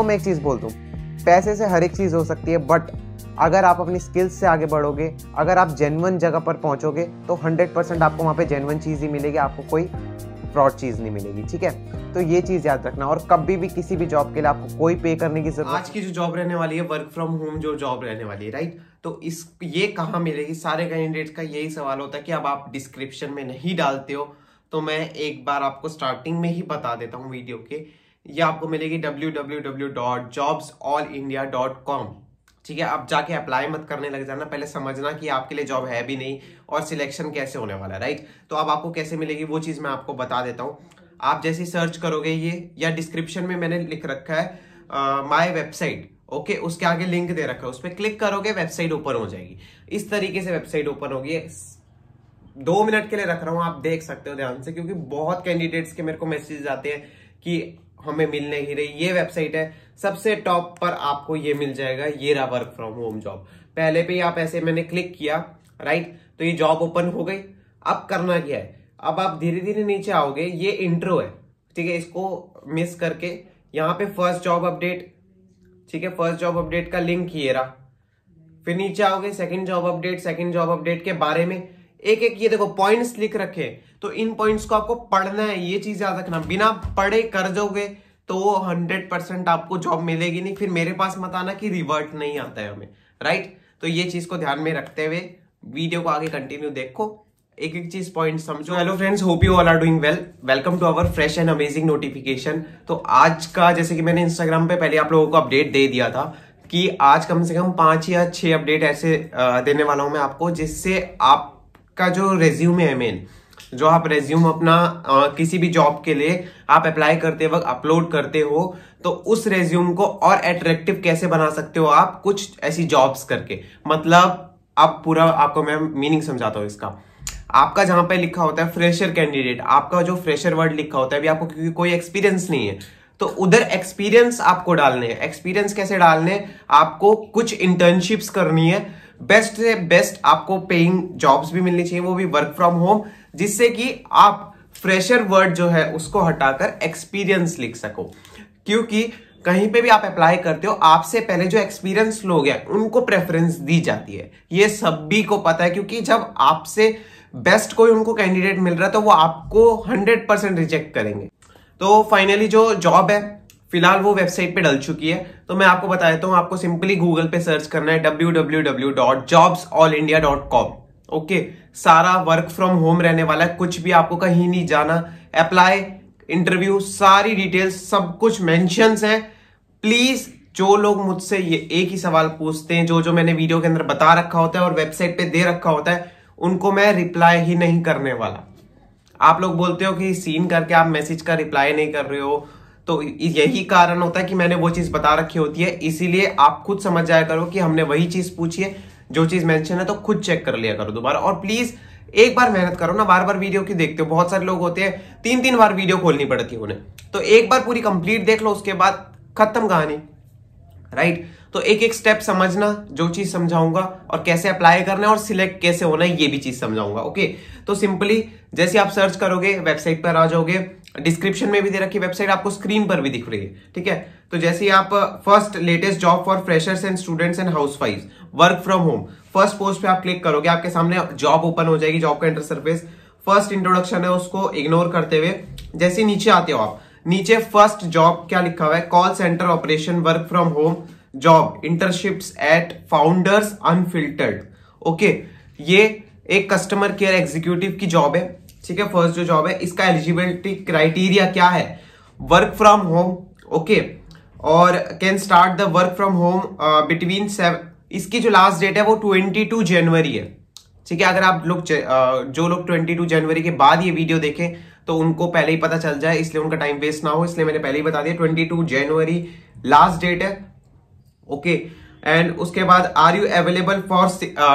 आपको मैं एक चीज़ बोल दूँ पैसे से हर एक चीज़ हो सकती है बट अगर आप अपनी स्किल्स से आगे बढ़ोगे अगर आप जेनवन जगह पर पहुंचोगे तो 100 परसेंट आपको वहाँ पे जेनवन चीज़ ही मिलेगी आपको कोई फ्रॉड चीज़ नहीं मिलेगी ठीक है तो ये चीज़ याद रखना और कभी भी किसी भी जॉब के लिए आपको कोई पे करने की जरूरत आज की जो जॉब रहने वाली है वर्क फ्रॉम होम जो जॉब रहने वाली है राइट तो इस ये कहाँ मिलेगी सारे कैंडिडेट्स का यही सवाल होता है कि अब आप डिस्क्रिप्शन में नहीं डालते हो तो मैं एक बार आपको स्टार्टिंग में ही बता देता हूँ वीडियो के ये आपको मिलेगी W W W dot jobs all India dot com ठीक है आप जाके अप्लाई मत करने लग जाना पहले समझना कि आपके लिए जॉब है भी नहीं और सिलेक्शन कैसे होने वाला है राइट तो अब आपको कैसे मिलेगी वो चीज़ मैं आपको बता देता हूँ आप जैसे सर्च करोगे ये या डिस्क्रिप्शन में मैंने लिख रखा है माय वेबसाइट ओके उसके आगे लिंक दे रखा है उस पर क्लिक करोगे वेबसाइट ओपन हो जाएगी इस तरीके से वेबसाइट ओपन होगी दो मिनट के लिए रख रहा हूँ आप देख सकते हो ध्यान से क्योंकि बहुत कैंडिडेट्स के मेरे को मैसेज आते हैं कि हमें मिल नहीं रही ये वेबसाइट है सबसे टॉप पर आपको ये मिल जाएगा ये रहा वर्क फ्रॉम होम जॉब पहले पे आप ऐसे मैंने क्लिक किया राइट तो ये जॉब ओपन हो गई अब करना क्या है अब आप धीरे धीरे नीचे आओगे ये इंट्रो है ठीक है इसको मिस करके यहाँ पे फर्स्ट जॉब अपडेट ठीक है फर्स्ट जॉब अपडेट का लिंक ये रहा फिर नीचे आओगे second job update second job update के बारे में एक एक ये देखो पॉइंट्स लिख रखे तो इन पॉइंट्स को आपको पढ़ना है ये चीज याद रखना बिना पढ़े कर जाओगे तो हंड्रेड परसेंट आपको जॉब मिलेगी नहीं फिर मेरे पास मत आना कि रिवर्ट नहीं आता है हमें राइट तो ये चीज को ध्यान में रखते हुए वीडियो को आगे कंटिन्यू देखो एक एक चीज पॉइंट समझो hello friends hope you all are doing well welcome to our fresh and amazing notification तो आज का जैसे कि मैंने इंस्टाग्राम पे पहले आप लोगों को अपडेट दे दिया था कि आज कम से कम पांच या छह अपडेट ऐसे देने वाला हूं मैं आपको जिससे आप का जो रेज्यूमे है मेन जो आप रेज्यूम अपना आ, किसी भी जॉब के लिए आप अप्लाई करते वक्त अपलोड करते हो तो उस रेज्यूम को और अट्रैक्टिव कैसे बना सकते हो आप कुछ ऐसी जॉब्स करके मतलब आप पूरा आपको मैं मीनिंग समझाता हूँ इसका आपका जहां पे लिखा होता है फ्रेशर कैंडिडेट आपका जो फ्रेशर वर्ड लिखा होता है अभी आपको क्योंकि कोई एक्सपीरियंस नहीं है तो उधर एक्सपीरियंस आपको डालने हैं एक्सपीरियंस कैसे डालने आपको कुछ इंटर्नशिप्स करनी है बेस्ट से बेस्ट आपको पेइंग जॉब्स भी मिलनी चाहिए वो भी वर्क फ्रॉम होम जिससे कि आप फ्रेशर वर्ड जो है उसको हटाकर एक्सपीरियंस लिख सको क्योंकि कहीं पे भी आप अप्लाई करते हो आपसे पहले जो एक्सपीरियंस लोग हैं उनको प्रेफरेंस दी जाती है ये सभी को पता है क्योंकि जब आपसे बेस्ट कोई उनको कैंडिडेट मिल रहा है तो वो आपको 100 परसेंट रिजेक्ट करेंगे तो फाइनली जो जॉब है फिलहाल वो वेबसाइट पे डल चुकी है तो मैं आपको बता देता हूँ आपको सिंपली गूगल पे सर्च करना है www.jobsallindia.com ओके सारा वर्क फ्रॉम होम रहने वाला है कुछ भी आपको कहीं नहीं जाना अप्लाई इंटरव्यू सारी डिटेल्स सब कुछ मैंशन है प्लीज जो लोग मुझसे ये एक ही सवाल पूछते हैं जो जो मैंने वीडियो के अंदर बता रखा होता है और वेबसाइट पे दे रखा होता है उनको मैं रिप्लाई ही नहीं करने वाला आप लोग बोलते हो कि सीन करके आप मैसेज का रिप्लाई नहीं कर रहे हो तो यही कारण होता है कि मैंने वो चीज बता रखी होती है इसीलिए आप खुद समझ जाया करो कि हमने वही चीज पूछी है जो चीज मेंशन है तो खुद चेक कर लिया करो दोबारा और प्लीज एक बार मेहनत करो ना बार बार वीडियो की देखते हो बहुत सारे लोग होते हैं तीन तीन बार वीडियो खोलनी पड़ती है उन्हें तो एक बार पूरी कंप्लीट देख लो उसके बाद खत्म कहानी राइट तो एक एक स्टेप समझना जो चीज समझाऊंगा और कैसे अप्लाई करना है और सिलेक्ट कैसे होना है ये भी चीज समझाऊंगा ओके तो सिंपली जैसे आप सर्च करोगे वेबसाइट पर आ जाओगे डिस्क्रिप्शन में भी दे रखी वेबसाइट आपको स्क्रीन पर भी दिख रही है ठीक है तो जैसे आप first latest job for freshers and students and हाउसवाइफ्स work from home first post पे आप क्लिक करोगे आपके सामने जॉब ओपन हो जाएगी जॉब का इंटर सर्विस फर्स्ट इंट्रोडक्शन है उसको इग्नोर करते हुए जैसे नीचे आते हो आप नीचे फर्स्ट जॉब क्या लिखा हुआ है call centre operation work from home job internship at founders unfiltered okay ये एक कस्टमर केयर एग्जीक्यूटिव की जॉब है ठीक है फर्स्ट जो जॉब है इसका एलिजिबिलिटी क्राइटेरिया क्या है वर्क फ्रॉम होम ओके और can start the work from home between seven इसकी जो लास्ट डेट है वो ट्वेंटी टू जनवरी है ठीक है अगर आप लोग uh, जो लोग ट्वेंटी टू जनवरी के बाद ये वीडियो देखें तो उनको पहले ही पता चल जाए इसलिए उनका टाइम वेस्ट ना हो इसलिए मैंने पहले ही बता दिया ट्वेंटी टू जनवरी लास्ट डेट है ओके okay. एंड उसके बाद are you available for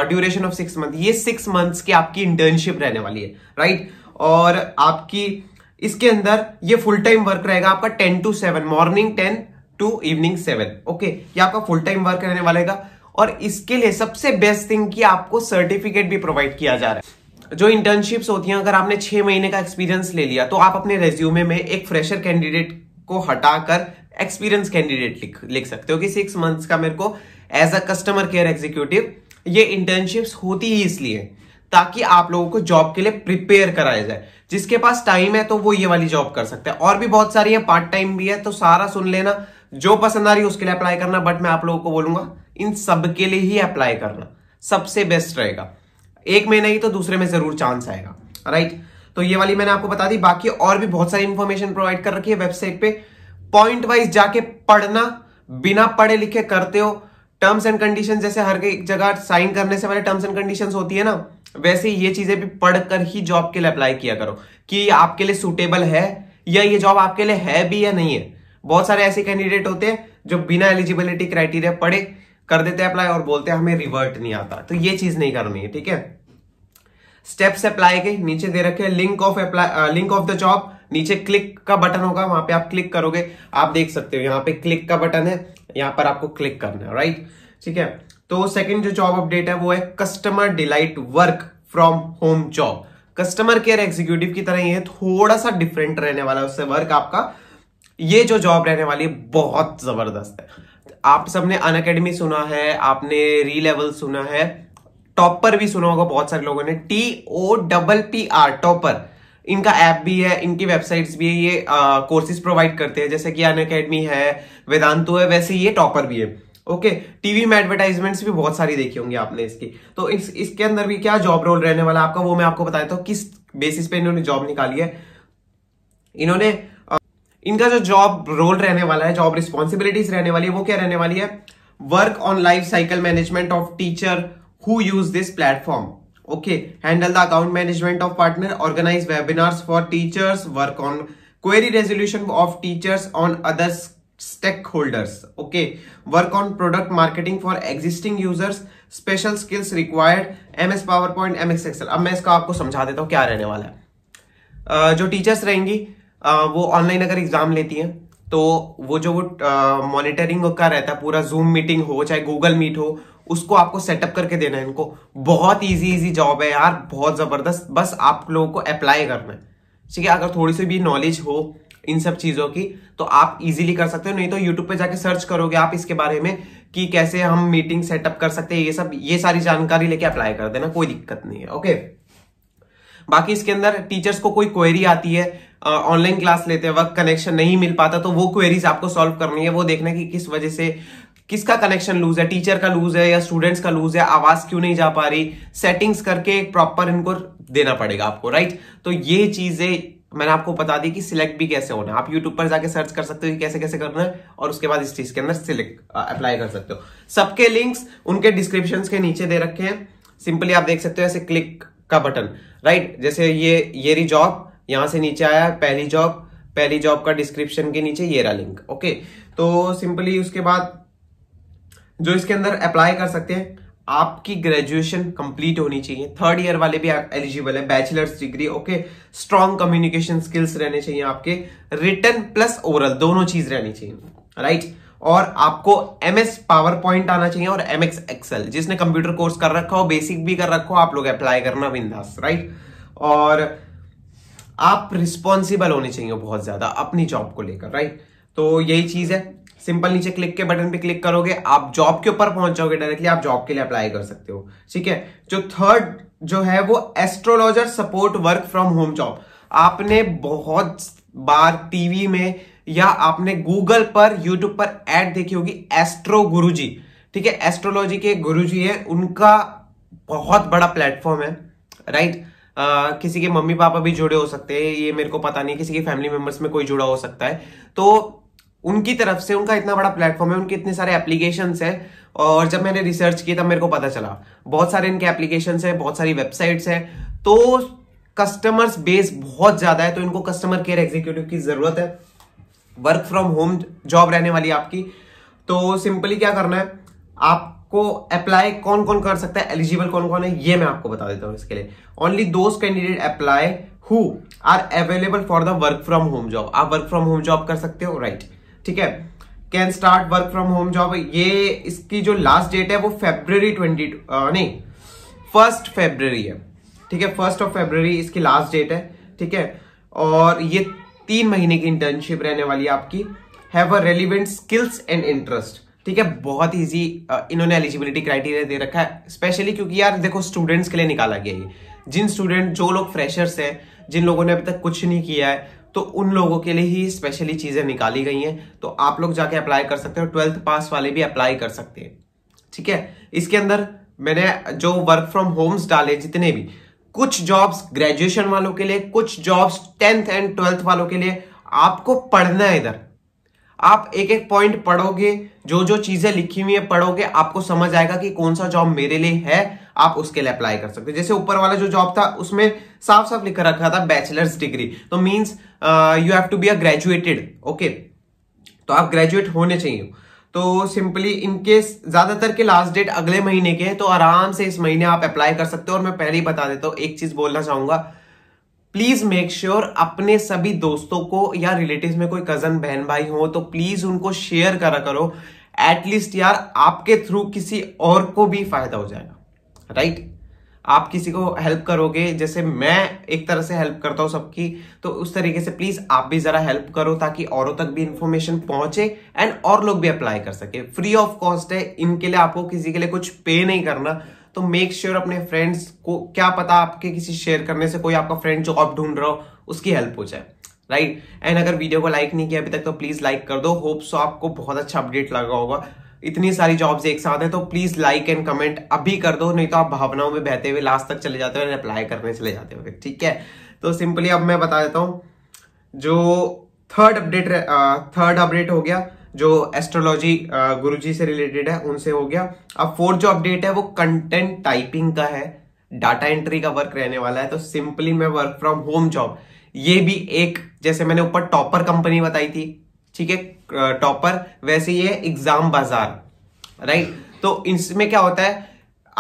duration of six month ये सिक्स मंथ्स की आपकी इंटर्नशिप रहने वाली है राइट right? और आपकी इसके अंदर ये फुल टाइम वर्क रहेगा आपका ten to seven morning ten to evening seven okay ये आपका फुल टाइम वर्क रहने वाला है और इसके लिए सबसे बेस्ट थिंग कि आपको सर्टिफिकेट भी प्रोवाइड किया जा रहा है जो इंटर्नशिप्स होती हैं अगर आपने छह महीने का एक्सपीरियंस ले लिया तो आप अपने रेज्यूमे में एक फ्रेशर कैंडिडेट को हटाकर एक्सपीरियंस कैंडिडेट लिख लिख सकते हो कि सिक्स मंथ्स का मेरे को as a customer care executive ये इंटर्नशिप्स होती ही इसलिए ताकि आप लोगों को जॉब के लिए प्रिपेयर कराया जाए जिसके पास टाइम है तो वो ये वाली जॉब कर सकते हैं और भी बहुत सारी है पार्ट टाइम भी है तो सारा सुन लेना जो पसंद आ रही है उसके लिए अप्लाई करना बट मैं आप लोगों को बोलूंगा इन सब के लिए ही अप्लाई करना सबसे बेस्ट रहेगा एक में नहीं तो दूसरे में जरूर चांस आएगा राइट तो ये वाली मैंने आपको बता दी बाकी और भी बहुत सारी इंफॉर्मेशन प्रोवाइड कर रखी है वेबसाइट पे पॉइंट वाइज जाके पढ़ना बिना पढ़े लिखे करते हो टर्म्स एंड कंडीशन जैसे हर एक जगह साइन करने से पहले टर्म्स एंड कंडीशन होती है ना वैसे ये चीजें भी पढ़कर ही जॉब के लिए अप्लाई किया करो कि आपके लिए सुटेबल है या ये जॉब आपके लिए है भी या नहीं है बहुत सारे ऐसे कैंडिडेट होते हैं जो बिना एलिजिबिलिटी क्राइटेरिया पढ़े कर देते हैं अप्लाई और बोलते हैं हमें रिवर्ट नहीं आता तो ये चीज नहीं करनी है ठीक है स्टेप्स अप्लाई के नीचे दे रखे link of apply link of the job नीचे क्लिक का बटन होगा वहां पे आप क्लिक करोगे आप देख सकते हो यहाँ पे क्लिक का बटन है यहाँ पर आपको क्लिक करना है राइट ठीक है तो सेकंड जो जॉब अपडेट है वो है customer delight work from home job customer care executive की तरह ये थोड़ा सा डिफरेंट रहने वाला है उससे वर्क आपका ये जो जॉब रहने वाली है बहुत जबरदस्त है आप सबने अन अकेडमी सुना है आपने री लेवल सुना है टॉपर भी सुना होगा बहुत सारे लोगों ने T O double P R topper इनका ऐप भी है इनकी वेबसाइट्स भी है ये कोर्सेज प्रोवाइड करते हैं जैसे कि अन अकेडमी है वेदांतु है वैसे ये टॉपर भी है ओके टीवी में एडवर्टाइजमेंट्स भी बहुत सारी देखी होंगी आपने इसकी तो इस इसके अंदर भी क्या जॉब रोल रहने वाला आपका वो मैं आपको बता देता हूँ किस बेसिस पे इन्होंने जॉब निकाली है इन्होंने इनका जो जॉब रोल रहने वाला है जॉब रिस्पॉन्सिबिलिटीज रहने वाली है वो क्या रहने वाली है work on life cycle management of teacher who use this platform okay handle the account management of partner organise webinars for teachers work on query resolution of teachers on others stakeholders okay work on product marketing for existing users special skills required M S PowerPoint M S Excel अब मैं इसका आपको समझा देता हूँ क्या रहने वाला है जो टीचर्स रहेंगी वो ऑनलाइन अगर एग्जाम लेती है तो वो जो वो मॉनिटरिंग का रहता है पूरा जूम मीटिंग हो चाहे गूगल मीट हो उसको आपको सेटअप करके देना है इनको बहुत इजी इजी जॉब है यार बहुत ज़बरदस्त बस आप लोगों को अप्लाई करना है ठीक है अगर थोड़ी सी भी नॉलेज हो इन सब चीज़ों की तो आप इजीली कर सकते हो नहीं तो यूट्यूब पे जाके सर्च करोगे आप इसके बारे में कि कैसे हम मीटिंग सेटअप कर सकते हैं ये सब ये सारी जानकारी लेके अप्लाई कर देना कोई दिक्कत नहीं है ओके बाकी इसके अंदर टीचर्स को कोई क्वेरी आती है ऑनलाइन क्लास लेते वक्त कनेक्शन नहीं मिल पाता तो वो क्वेरीज आपको सॉल्व करनी है वो देखना कि किस वजह से किसका कनेक्शन लूज है टीचर का लूज है या स्टूडेंट्स का लूज है आवाज क्यों नहीं जा पा रही सेटिंग्स करके एक प्रॉपर इनको देना पड़ेगा आपको राइट तो ये चीजें मैंने आपको बता दी कि सिलेक्ट भी कैसे होना है आप यूट्यूब पर जाके सर्च कर सकते हो कि कैसे कैसे करना है और उसके बाद इस चीज के अंदर सिलेक्ट अप्लाई कर सकते हो सबके लिंक्स उनके डिस्क्रिप्शन के नीचे दे रखे हैं सिंपली आप देख सकते हो ऐसे क्लिक का बटन राइट जैसे ये ये जॉब यहां से नीचे आया पहली जॉब पहली जॉब का डिस्क्रिप्शन के नीचे ये रहा लिंक ओके तो सिंपली उसके बाद जो इसके अंदर अप्लाई कर सकते हैं आपकी ग्रेजुएशन कंप्लीट होनी चाहिए थर्ड ईयर वाले भी एलिजिबल है bachelors degree okay strong communication skills रहने चाहिए आपके रिटर्न प्लस ओरल दोनों चीज रहनी चाहिए राइट right? और आपको एम एस पावर पॉइंट आना चाहिए और एम एक्स एक्सएल जिसने कंप्यूटर कोर्स कर रखा हो बेसिक भी कर रखा हो आप लोग अप्लाई करना बिंदास राइट और आप रिस्पॉन्सिबल होने चाहिए बहुत ज्यादा अपनी जॉब को लेकर राइट तो यही चीज है सिंपल नीचे क्लिक के बटन पे क्लिक करोगे आप जॉब के ऊपर पहुंच जाओगे डायरेक्टली आप जॉब के लिए अप्लाई कर सकते हो ठीक है जो थर्ड जो है वो astrologer support work from home job आपने बहुत बार टीवी में या आपने गूगल पर यूट्यूब पर एड देखी होगी एस्ट्रो गुरु ठीक है एस्ट्रोलॉजी के जी है उनका बहुत बड़ा प्लेटफॉर्म है राइट Uh, किसी के मम्मी पापा भी जुड़े हो सकते हैं ये मेरे को पता नहीं किसी के फैमिली मेंबर्स में कोई जुड़ा हो सकता है तो उनकी तरफ से उनका इतना बड़ा प्लेटफॉर्म है उनके इतने सारे एप्लीकेशन है और जब मैंने रिसर्च किया तब मेरे को पता चला बहुत सारे इनके एप्लीकेशन है बहुत सारी वेबसाइट्स है तो कस्टमर्स बेस बहुत ज्यादा है तो इनको कस्टमर केयर एग्जीक्यूटिव की जरूरत है वर्क फ्रॉम होम जॉब रहने वाली आपकी तो सिंपली क्या करना है आपको अप्लाई कौन कौन कर सकता है एलिजिबल कौन कौन है ये मैं आपको बता देता हूँ इसके लिए only those candidate apply who are available for the work from home job आप वर्क फ्रॉम होम जॉब कर सकते हो राइट right. ठीक है can start work from home job ये इसकी जो लास्ट डेट है वो फेब्रवरी ट्वेंटी uh, नहीं फर्स्ट फेब्रवरी है ठीक है फर्स्ट ऑफ फेब्रवरी इसकी लास्ट डेट है ठीक है और ये तीन महीने की इंटर्नशिप रहने वाली है आपकी have a relevant skills and interest ठीक है बहुत इजी uh, इन्होंने एलिजिबिलिटी क्राइटेरिया दे रखा है स्पेशली क्योंकि यार देखो स्टूडेंट्स के लिए निकाला गया ये जिन स्टूडेंट जो लोग फ्रेशर्स हैं जिन लोगों ने अभी तक कुछ नहीं किया है तो उन लोगों के लिए ही स्पेशली चीज़ें निकाली गई हैं तो आप लोग जाके अप्लाई कर सकते हैं ट्वेल्थ पास वाले भी अप्लाई कर सकते हैं ठीक है इसके अंदर मैंने जो वर्क फ्रॉम होम्स डाले जितने भी कुछ जॉब्स ग्रेजुएशन वालों के लिए कुछ जॉब्स टेंथ एंड ट्वेल्थ वालों के लिए आपको पढ़ना है इधर आप एक एक पॉइंट पढ़ोगे जो जो चीजें लिखी हुई है पढ़ोगे आपको समझ आएगा कि कौन सा जॉब मेरे लिए है आप उसके लिए अप्लाई कर सकते हो जैसे ऊपर वाला जो जॉब था उसमें साफ साफ लिख रखा था बैचलर्स डिग्री तो means you have to be a graduated okay तो आप ग्रेजुएट होने चाहिए तो सिंपली इनके ज्यादातर के लास्ट डेट अगले महीने के हैं तो आराम से इस महीने आप अप्लाई कर सकते हो और मैं पहले ही बता देता हूं एक चीज बोलना चाहूंगा प्लीज मेक श्योर अपने सभी दोस्तों को या रिलेटिव में कोई कजन बहन भाई हो तो प्लीज उनको शेयर करा करो एटलीस्ट यार आपके थ्रू किसी और को भी फायदा हो जाएगा राइट आप किसी को हेल्प करोगे जैसे मैं एक तरह से हेल्प करता हूं सबकी तो उस तरीके से प्लीज आप भी जरा हेल्प करो ताकि औरों तक भी इंफॉर्मेशन पहुंचे एंड और लोग भी अप्लाई कर सके फ्री ऑफ कॉस्ट है इनके लिए आपको किसी के लिए कुछ पे नहीं करना तो मेक श्योर sure अपने फ्रेंड्स को क्या पता आपके किसी शेयर करने से कोई आपका फ्रेंड जॉब ढूंढ रहा हो उसकी हेल्प हो जाए राइट एंड अगर वीडियो को लाइक नहीं किया अभी तक तो प्लीज लाइक कर दो होप सो आपको बहुत अच्छा अपडेट लगा होगा इतनी सारी जॉब्स एक साथ है तो प्लीज लाइक एंड कमेंट अभी कर दो नहीं तो आप भावनाओं में बहते हुए लास्ट तक चले जाते हो अप्लाई करने चले जाते हो ठीक है तो सिंपली अब मैं बता देता हूं जो थर्ड अपडेट थर्ड अपडेट हो गया जो एस्ट्रोलॉजी गुरु जी से रिलेटेड है उनसे हो गया अब फोर्थ जो अपडेट है वो कंटेंट टाइपिंग का है डाटा एंट्री का वर्क रहने वाला है तो सिंपली मैं वर्क फ्रॉम होम जॉब ये भी एक जैसे मैंने ऊपर टॉपर कंपनी बताई थी ठीक है टॉपर वैसे ही है एग्जाम बाजार राइट तो इसमें क्या होता है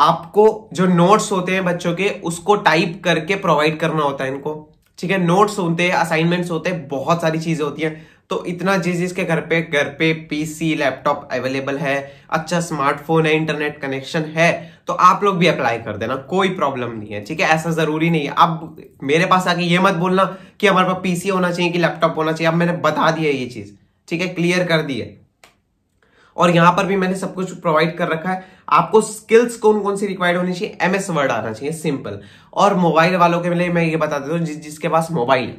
आपको जो नोट्स होते हैं बच्चों के उसको टाइप करके प्रोवाइड करना होता है इनको ठीक है नोट्स होते हैं असाइनमेंट्स होते हैं बहुत सारी चीजें होती हैं तो इतना जिस जिसके घर पे घर पे पीसी लैपटॉप अवेलेबल है अच्छा स्मार्टफोन है इंटरनेट कनेक्शन है तो आप लोग भी अप्लाई कर देना कोई प्रॉब्लम नहीं है ठीक है ऐसा जरूरी नहीं है अब मेरे पास आके ये मत बोलना कि हमारे पास पीसी होना चाहिए कि लैपटॉप होना चाहिए अब मैंने बता दिया ये चीज़ ठीक है क्लियर कर दिए और यहां पर भी मैंने सब कुछ प्रोवाइड कर रखा है आपको स्किल्स कौन कौन सी रिक्वायर्ड होनी चाहिए एमएस वर्ड आना चाहिए सिंपल और मोबाइल वालों के लिए मैं ये बता देता हूँ जिसके पास मोबाइल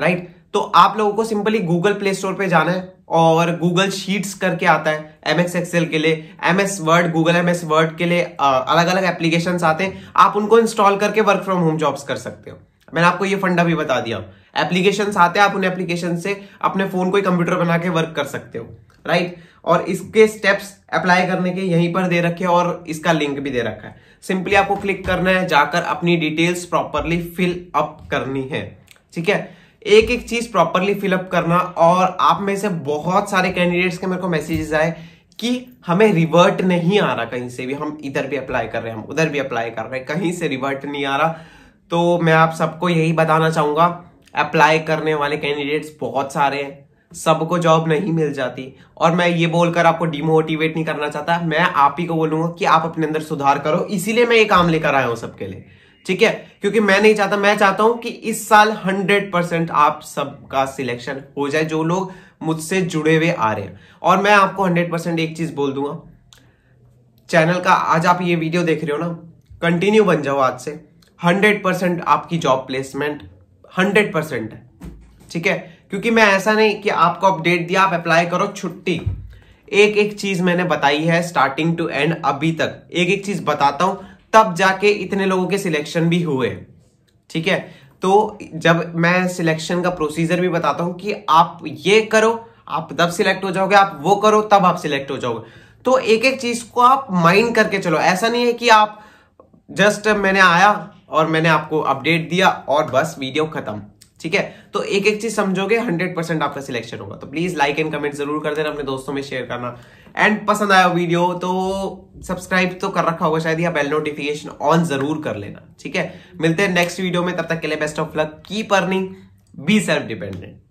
राइट तो आप लोगों को सिंपली गूगल प्ले स्टोर पे जाना है और गूगल शीट्स करके आता है एमएस एक्सेल के लिए MS Word Google MS Word के लिए अलग अलग एप्लीकेशन आते हैं आप उनको इंस्टॉल करके वर्क फ्रॉम होम जॉब्स कर सकते हो मैंने आपको ये फंडा भी बता दिया एप्लीकेशन आते हैं आप उन एप्लीकेशन से अपने फोन को कंप्यूटर बना के वर्क कर सकते हो राइट और इसके स्टेप्स अप्लाई करने के यहीं पर दे रखे और इसका लिंक भी दे रखा है सिंपली आपको क्लिक करना है जाकर अपनी डिटेल्स प्रॉपरली फिल अप करनी है ठीक है एक एक चीज प्रॉपरली फिलअप करना और आप में से बहुत सारे कैंडिडेट्स के मेरे को मैसेजेस आए कि हमें रिवर्ट नहीं आ रहा कहीं से भी हम इधर भी अप्लाई कर रहे हैं हम उधर भी अप्लाई कर रहे हैं कहीं से रिवर्ट नहीं आ रहा तो मैं आप सबको यही बताना चाहूंगा अप्लाई करने वाले कैंडिडेट्स बहुत सारे हैं सबको जॉब नहीं मिल जाती और मैं ये बोलकर आपको डिमोटिवेट नहीं करना चाहता मैं आप ही को बोलूंगा कि आप अपने अंदर सुधार करो इसीलिए मैं ये काम लेकर आया हूं सबके लिए ठीक है क्योंकि मैं नहीं चाहता मैं चाहता हूं कि इस साल 100 परसेंट आप सबका सिलेक्शन हो जाए जो लोग मुझसे जुड़े हुए आ रहे हैं और मैं आपको 100 परसेंट एक चीज बोल दूंगा चैनल का आज आप ये वीडियो देख रहे हो ना कंटिन्यू बन जाओ आज से हंड्रेड परसेंट आपकी जॉब प्लेसमेंट हंड्रेड परसेंट है ठीक है क्योंकि मैं ऐसा नहीं कि आपको अपडेट दिया आप अप्लाई करो छुट्टी एक एक चीज मैंने बताई है स्टार्टिंग टू एंड अभी तक एक एक चीज बताता हूं तब जाके इतने लोगों के सिलेक्शन भी हुए ठीक है तो जब मैं सिलेक्शन का प्रोसीजर भी बताता हूं कि आप ये करो आप तब सिलेक्ट हो जाओगे आप वो करो तब आप सिलेक्ट हो जाओगे तो एक एक चीज को आप माइंड करके चलो ऐसा नहीं है कि आप जस्ट मैंने आया और मैंने आपको अपडेट दिया और बस वीडियो खत्म ठीक है तो एक एक चीज समझोगे हंड्रेड परसेंट आपका सिलेक्शन होगा तो प्लीज लाइक एंड कमेंट जरूर कर देना अपने दोस्तों में शेयर करना एंड पसंद आया वीडियो तो सब्सक्राइब तो कर रखा होगा शायद या बेल नोटिफिकेशन ऑन जरूर कर लेना ठीक है मिलते हैं नेक्स्ट वीडियो में तब तक के लिए best of luck keep earning be self dependent